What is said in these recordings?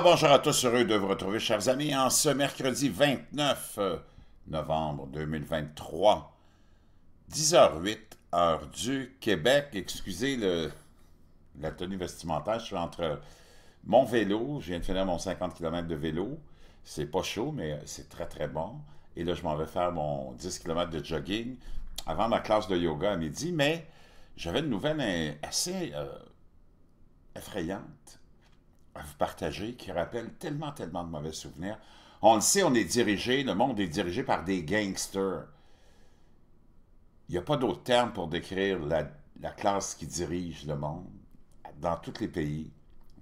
bonjour à tous, heureux de vous retrouver, chers amis, en ce mercredi 29 euh, novembre 2023, 10h08, heure du Québec. Excusez le, la tenue vestimentaire, je suis entre mon vélo, je viens de finir mon 50 km de vélo, c'est pas chaud, mais c'est très très bon. Et là, je m'en vais faire mon 10 km de jogging avant ma classe de yoga à midi, mais j'avais une nouvelle euh, assez euh, effrayante à vous partager qui rappelle tellement, tellement de mauvais souvenirs. On le sait, on est dirigé, le monde est dirigé par des gangsters. Il n'y a pas d'autre terme pour décrire la, classe qui dirige le monde dans tous les pays,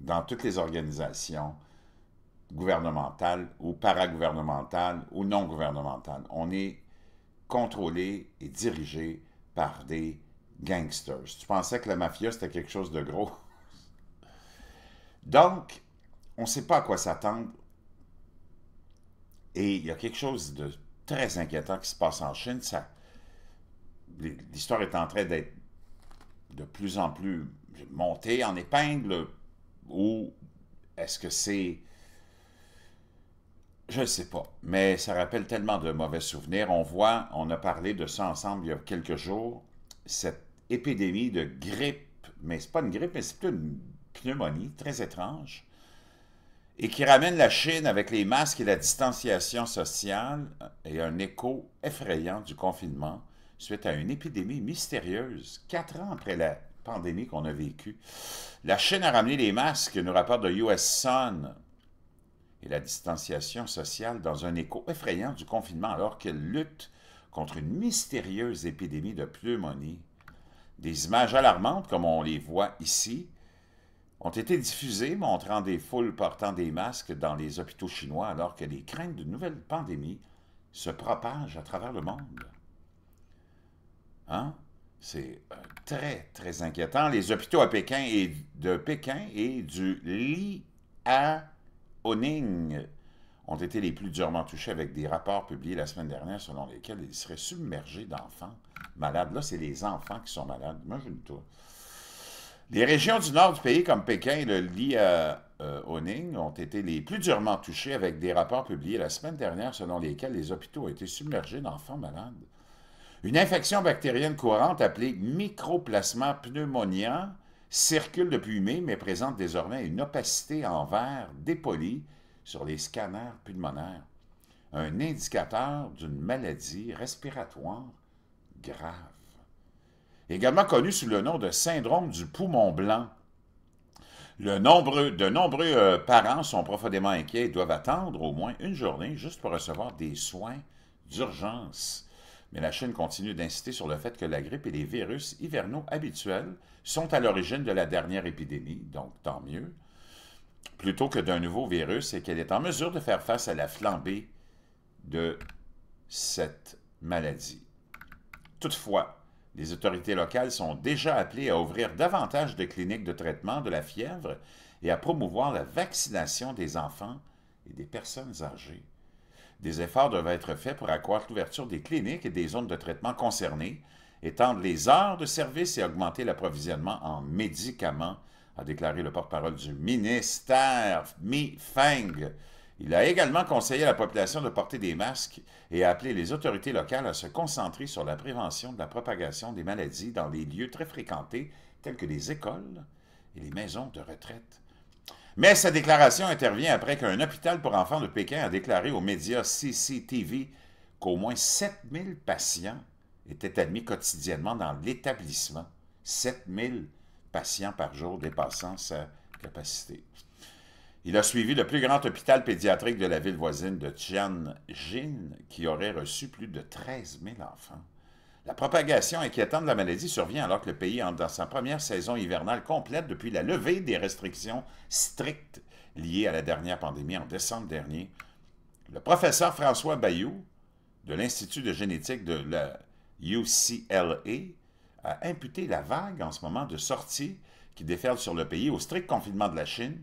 dans toutes les organisations gouvernementales ou paragouvernementales ou non gouvernementales. On est contrôlé et dirigé par des gangsters. Tu pensais que la mafia, c'était quelque chose de gros? Donc, on ne sait pas à quoi s'attendre. Et il y a quelque chose de très inquiétant qui se passe en Chine. Ça, l'histoire est en train d'être de plus en plus montée en épingle ou est-ce que c'est... Je ne sais pas, mais ça rappelle tellement de mauvais souvenirs. On voit, on a parlé de ça ensemble il y a quelques jours, cette épidémie de grippe, mais c'est pas une grippe, mais c'est une pneumonie très étrange et qui ramène la Chine avec les masques et la distanciation sociale et un écho effrayant du confinement suite à une épidémie mystérieuse, quatre ans après la pandémie qu'on a vécue. La Chine a ramené les masques, nous rapport de US Sun, et la distanciation sociale dans un écho effrayant du confinement alors qu'elle lutte contre une mystérieuse épidémie de pneumonie. Des images alarmantes comme on les voit ici, ont été diffusés montrant des foules portant des masques dans les hôpitaux chinois alors que les craintes d'une nouvelle pandémie se propagent à travers le monde. Hein? C'est euh, très, très inquiétant. Les hôpitaux à Pékin et de Pékin et du Li à ont été les plus durement touchés avec des rapports publiés la semaine dernière selon lesquels ils seraient submergés d'enfants malades. Là, c'est les enfants qui sont malades. Moi, je ne les régions du nord du pays, comme Pékin et le Liaoning, ont été les plus durement touchées avec des rapports publiés la semaine dernière selon lesquels les hôpitaux ont été submergés d'enfants malades. Une infection bactérienne courante appelée microplasma pneumonia circule depuis mai, mais présente désormais une opacité en verre dépoli sur les scanners pulmonaires, un indicateur d'une maladie respiratoire grave également connu sous le nom de syndrome du poumon blanc. Le nombre de nombreux euh, parents sont profondément inquiets et doivent attendre au moins une journée juste pour recevoir des soins d'urgence. Mais la Chine continue d'insister sur le fait que la grippe et les virus hivernaux habituels sont à l'origine de la dernière épidémie, donc tant mieux, plutôt que d'un nouveau virus et qu'elle est en mesure de faire face à la flambée de cette maladie. Toutefois, les autorités locales sont déjà appelées à ouvrir davantage de cliniques de traitement de la fièvre et à promouvoir la vaccination des enfants et des personnes âgées. Des efforts doivent être faits pour accroître l'ouverture des cliniques et des zones de traitement concernées, étendre les heures de service et augmenter l'approvisionnement en médicaments, a déclaré le porte-parole du ministère Mi Feng il a également conseillé à la population de porter des masques et a appelé les autorités locales à se concentrer sur la prévention de la propagation des maladies dans les lieux très fréquentés tels que les écoles et les maisons de retraite. Mais sa déclaration intervient après qu'un hôpital pour enfants de Pékin a déclaré aux médias CCTV qu'au moins 7000 patients étaient admis quotidiennement dans l'établissement. 7000 patients par jour dépassant sa capacité. Il a suivi le plus grand hôpital pédiatrique de la ville voisine de Tianjin, qui aurait reçu plus de 13 000 enfants. La propagation inquiétante de la maladie survient alors que le pays entre dans sa première saison hivernale complète depuis la levée des restrictions strictes liées à la dernière pandémie en décembre dernier. Le professeur François Bayou de l'Institut de génétique de la UCLA a imputé la vague en ce moment de sortie qui déferle sur le pays au strict confinement de la Chine,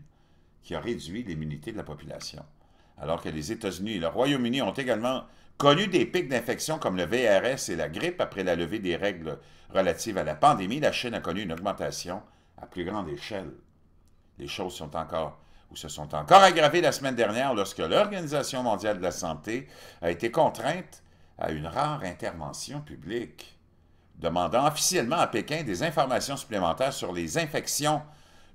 qui a réduit l'immunité de la population. Alors que les États-Unis et le Royaume-Uni ont également connu des pics d'infection comme le VRS et la grippe après la levée des règles relatives à la pandémie, la Chine a connu une augmentation à plus grande échelle. Les choses sont encore ou se sont encore aggravées la semaine dernière lorsque l'Organisation mondiale de la santé a été contrainte à une rare intervention publique, demandant officiellement à Pékin des informations supplémentaires sur les infections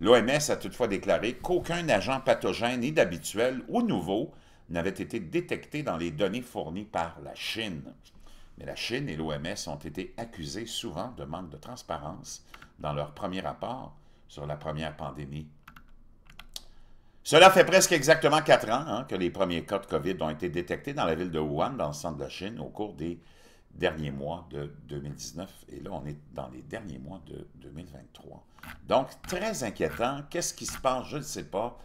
L'OMS a toutefois déclaré qu'aucun agent pathogène, ni d'habituel ou nouveau, n'avait été détecté dans les données fournies par la Chine. Mais la Chine et l'OMS ont été accusés souvent de manque de transparence dans leur premier rapport sur la première pandémie. Cela fait presque exactement quatre ans hein, que les premiers cas de COVID ont été détectés dans la ville de Wuhan, dans le centre de la Chine, au cours des derniers mois de 2019 et là, on est dans les derniers mois de 2023. Donc, très inquiétant. Qu'est-ce qui se passe? Je ne sais pas.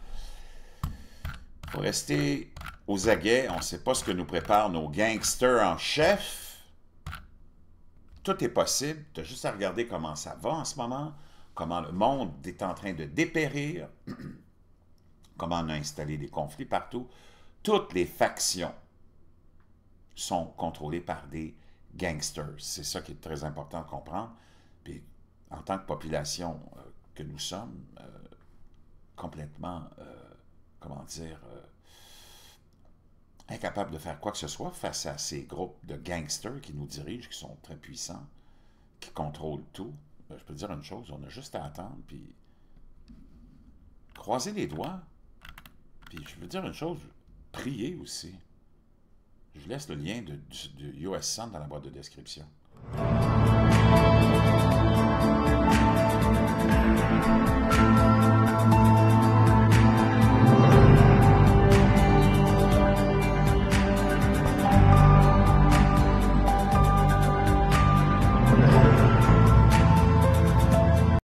Pour rester aux aguets. On ne sait pas ce que nous préparent nos gangsters en chef. Tout est possible. Tu as juste à regarder comment ça va en ce moment, comment le monde est en train de dépérir, comment on a installé des conflits partout. Toutes les factions sont contrôlées par des gangsters. C'est ça qui est très important de comprendre. Puis, en tant que population euh, que nous sommes, euh, complètement, euh, comment dire, incapable de faire quoi que ce soit face à ces groupes de gangsters qui nous dirigent, qui sont très puissants, qui contrôlent tout. Ben, je peux dire une chose, on a juste à attendre, puis croiser les doigts, puis je veux dire une chose, prier aussi. Je laisse le lien de, US dans la boîte de description.